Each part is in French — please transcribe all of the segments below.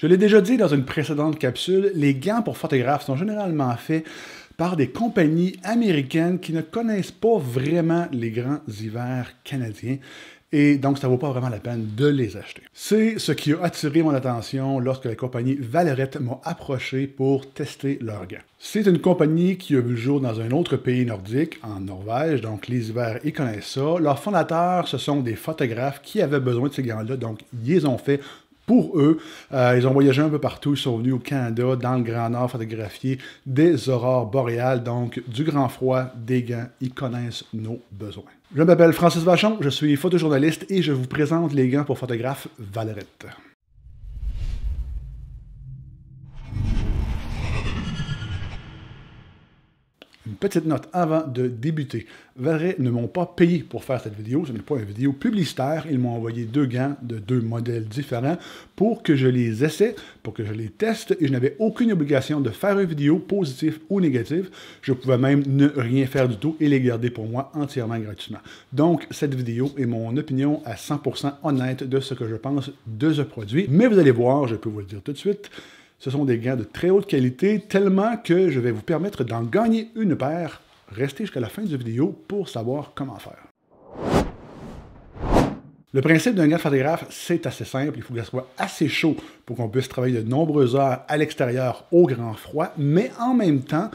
Je l'ai déjà dit dans une précédente capsule, les gants pour photographes sont généralement faits par des compagnies américaines qui ne connaissent pas vraiment les grands hivers canadiens. Et donc, ça ne vaut pas vraiment la peine de les acheter. C'est ce qui a attiré mon attention lorsque la compagnie Valorette m'a approché pour tester leurs gants. C'est une compagnie qui a vu le jour dans un autre pays nordique, en Norvège, donc les hivers, ils connaissent ça. Leurs fondateurs, ce sont des photographes qui avaient besoin de ces gants-là, donc ils les ont fait pour eux. Euh, ils ont voyagé un peu partout, ils sont venus au Canada, dans le Grand Nord, photographier des aurores boréales, donc du grand froid, des gants, ils connaissent nos besoins. Je m'appelle Francis Vachon, je suis photojournaliste et je vous présente les gants pour photographe Valerette. petite note avant de débuter. Valerie ne m'ont pas payé pour faire cette vidéo, ce n'est pas une vidéo publicitaire. Ils m'ont envoyé deux gants de deux modèles différents pour que je les essaie, pour que je les teste, et je n'avais aucune obligation de faire une vidéo positive ou négative. Je pouvais même ne rien faire du tout et les garder pour moi entièrement gratuitement. Donc, cette vidéo est mon opinion à 100% honnête de ce que je pense de ce produit. Mais vous allez voir, je peux vous le dire tout de suite, ce sont des gants de très haute qualité, tellement que je vais vous permettre d'en gagner une paire. Restez jusqu'à la fin de la vidéo pour savoir comment faire. Le principe d'un gant de photographe, c'est assez simple. Il faut qu'il soit assez chaud pour qu'on puisse travailler de nombreuses heures à l'extérieur au grand froid, mais en même temps,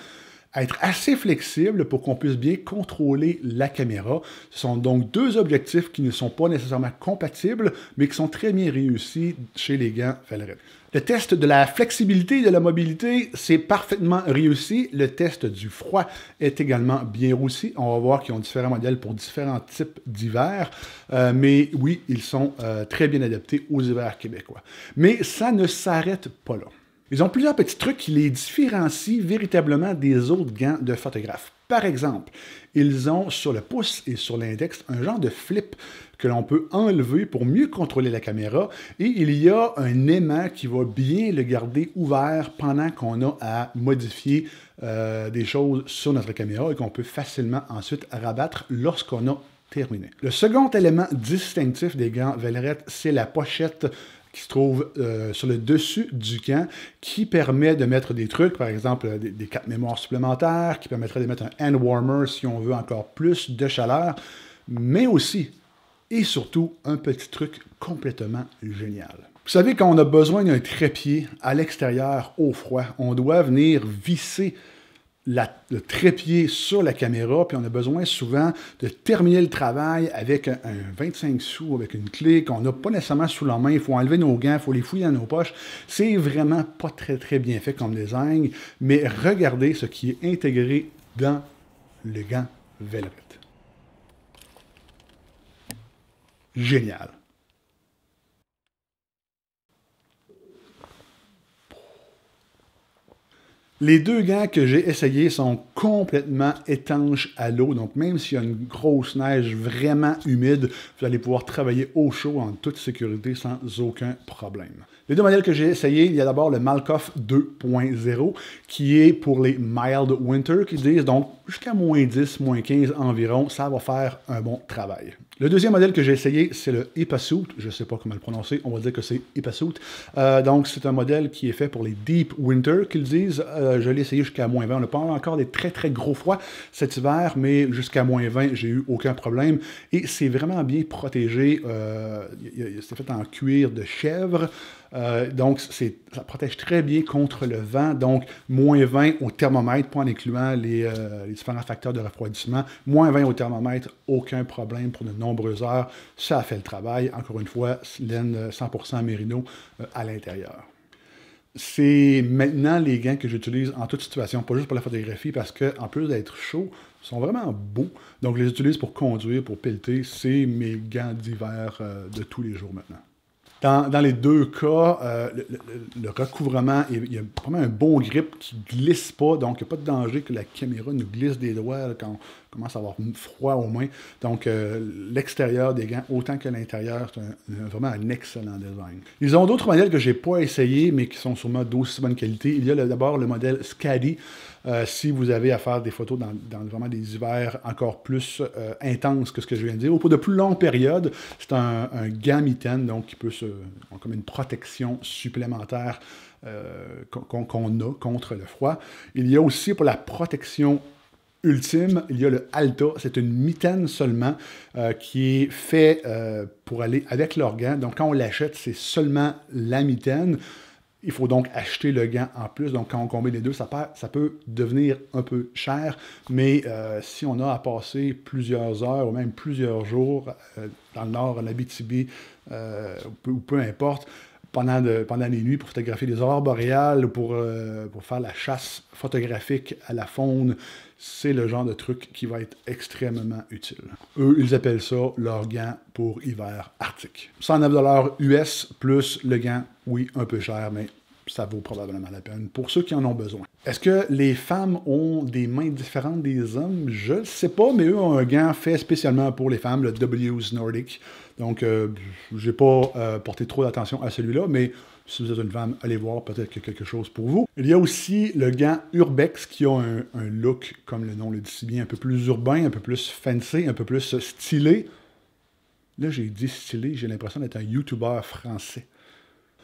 être assez flexible pour qu'on puisse bien contrôler la caméra. Ce sont donc deux objectifs qui ne sont pas nécessairement compatibles, mais qui sont très bien réussis chez les gants Valeret. Le test de la flexibilité et de la mobilité, c'est parfaitement réussi. Le test du froid est également bien réussi. On va voir qu'ils ont différents modèles pour différents types d'hiver. Euh, mais oui, ils sont euh, très bien adaptés aux hivers québécois. Mais ça ne s'arrête pas là. Ils ont plusieurs petits trucs qui les différencient véritablement des autres gants de photographe. Par exemple, ils ont sur le pouce et sur l'index un genre de flip que l'on peut enlever pour mieux contrôler la caméra et il y a un aimant qui va bien le garder ouvert pendant qu'on a à modifier euh, des choses sur notre caméra et qu'on peut facilement ensuite rabattre lorsqu'on a Terminé. Le second élément distinctif des gants Valerette, c'est la pochette qui se trouve euh, sur le dessus du camp, qui permet de mettre des trucs, par exemple euh, des, des cartes mémoire supplémentaires, qui permettrait de mettre un hand warmer si on veut encore plus de chaleur, mais aussi et surtout un petit truc complètement génial. Vous savez, quand on a besoin d'un trépied à l'extérieur au froid, on doit venir visser le trépied sur la caméra, puis on a besoin souvent de terminer le travail avec un, 25 sous, avec une clé qu'on n'a pas nécessairement sous la main. Il faut enlever nos gants, il faut les fouiller dans nos poches. C'est vraiment pas très, très bien fait comme design, mais regardez ce qui est intégré dans le gant Velvet. Génial. Les deux gants que j'ai essayés sont complètement étanches à l'eau. Donc, même s'il y a une grosse neige vraiment humide, vous allez pouvoir travailler au chaud en toute sécurité sans aucun problème. Les deux modèles que j'ai essayés, il y a d'abord le Malkoff 2.0 qui est pour les mild winter qui disent donc jusqu'à moins 10, moins 15 environ, ça va faire un bon travail. Le deuxième modèle que j'ai essayé, c'est le Epasuit. Je ne sais pas comment le prononcer. On va dire que c'est Epasuit. Euh, donc, c'est un modèle qui est fait pour les Deep Winter, qu'ils disent. Euh, je l'ai essayé jusqu'à moins 20. On n'a pas encore des très, très gros froids cet hiver, mais jusqu'à moins 20, j'ai eu aucun problème. Et c'est vraiment bien protégé. Euh, c'est fait en cuir de chèvre. donc, ça protège très bien contre le vent. Donc, moins 20 au thermomètre, pas en incluant les, différents facteurs de refroidissement. Moins 20 au thermomètre, aucun problème pour de nombreuses heures. Ça a fait le travail. Encore une fois, laine 100% mérino à l'intérieur c'est maintenant les gants que j'utilise en toute situation, pas juste pour la photographie, parce qu'en plus d'être chaud, ils sont vraiment beaux. Donc, je les utilise pour conduire, pour pelleter. C'est mes gants d'hiver euh, de tous les jours maintenant. Dans, les deux cas, euh, le, recouvrement, il y a vraiment un bon grip qui glisse pas, donc il n'y a pas de danger que la caméra nous glisse des doigts quand commence à avoir froid au moins. Donc, euh, l'extérieur des gants, autant que l'intérieur, c'est vraiment un excellent design. Ils ont d'autres modèles que je n'ai pas essayé, mais qui sont sûrement d'aussi bonne qualité. Il y a d'abord le modèle Scadi. Euh, si vous avez à faire des photos dans, vraiment des hivers encore plus euh, intenses que ce que je viens de dire, au pour de plus longues périodes, c'est un, un, gant mitaine, donc qui peut se. comme une protection supplémentaire qu'on a contre le froid. Il y a aussi pour la protection ultime, il y a le Alta. C'est une mitaine seulement euh, qui est faite euh, pour aller avec l'organe. Donc, quand on l'achète, c'est seulement la mitaine. Il faut donc acheter le gant en plus. Donc, quand on combine les deux, ça, peut devenir un peu cher. Mais euh, si on a à passer plusieurs heures ou même plusieurs jours dans le nord, en Abitibi, ou peu importe, pendant, les nuits pour photographier les aurores boréales, pour, euh, pour faire la chasse photographique à la faune. C'est le genre de truc qui va être extrêmement utile. Eux, ils appellent ça leur gant pour hiver arctique. 109 US plus le gant, oui, un peu cher, mais ça vaut probablement la peine pour ceux qui en ont besoin. Est-ce que les femmes ont des mains différentes des hommes? Je ne sais pas, mais eux ont un gant fait spécialement pour les femmes, le WS Nordic. Donc, euh, j'ai je pas euh, porté trop d'attention à celui-là, mais si vous êtes une femme, allez voir, peut-être qu'il y a quelque chose pour vous. Il y a aussi le gant Urbex qui a un, look, comme le nom le dit si bien, un peu plus urbain, un peu plus fancy, un peu plus stylé. Là, j'ai dit stylé, j'ai l'impression d'être un YouTuber français.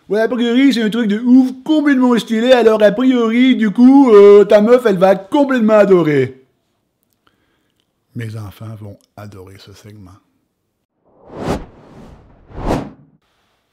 Ouais, a priori, c'est un truc de ouf, complètement stylé, alors a priori, du coup, euh, ta meuf, elle va complètement adorer. Mes enfants vont adorer ce segment.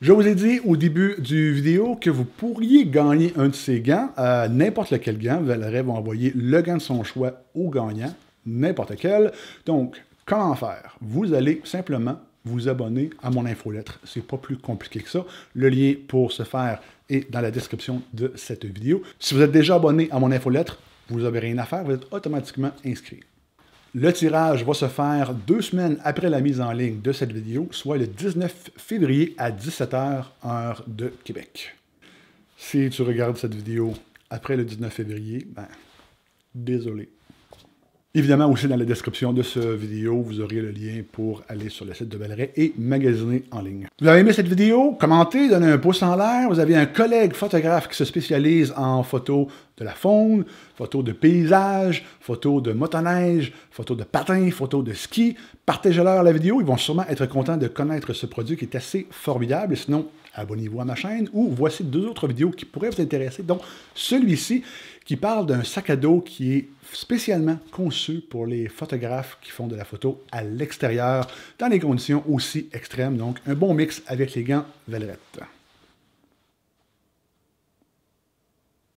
Je vous ai dit au début du vidéo que vous pourriez gagner un de ces gants, n'importe lequel gant. Valérie va envoyer le gant de son choix au gagnant, n'importe quel. Donc, comment faire? Vous allez simplement vous abonner à mon infolettre. C'est pas plus compliqué que ça. Le lien pour ce faire est dans la description de cette vidéo. Si vous êtes déjà abonné à mon infolettre, vous n'avez rien à faire, vous êtes automatiquement inscrit. Le tirage va se faire deux semaines après la mise en ligne de cette vidéo, soit le 19 février à 17h, heure de Québec. Si tu regardes cette vidéo après le 19 février, ben, désolé. Évidemment, aussi dans la description de ce vidéo, vous aurez le lien pour aller sur le site de Belleret et magasiner en ligne. Vous avez aimé cette vidéo? Commentez, donnez un pouce en l'air. Vous avez un collègue photographe qui se spécialise en photos de la faune, photos de paysages, photos de motoneige, photos de patins, photos de ski. Partagez-leur la vidéo. Ils vont sûrement être contents de connaître ce produit qui est assez formidable. Sinon, abonnez-vous à ma chaîne, ou voici deux autres vidéos qui pourraient vous intéresser, Donc, celui-ci qui parle d'un sac à dos qui est spécialement conçu pour les photographes qui font de la photo à l'extérieur, dans des conditions aussi extrêmes, donc un bon mix avec les gants Valerette.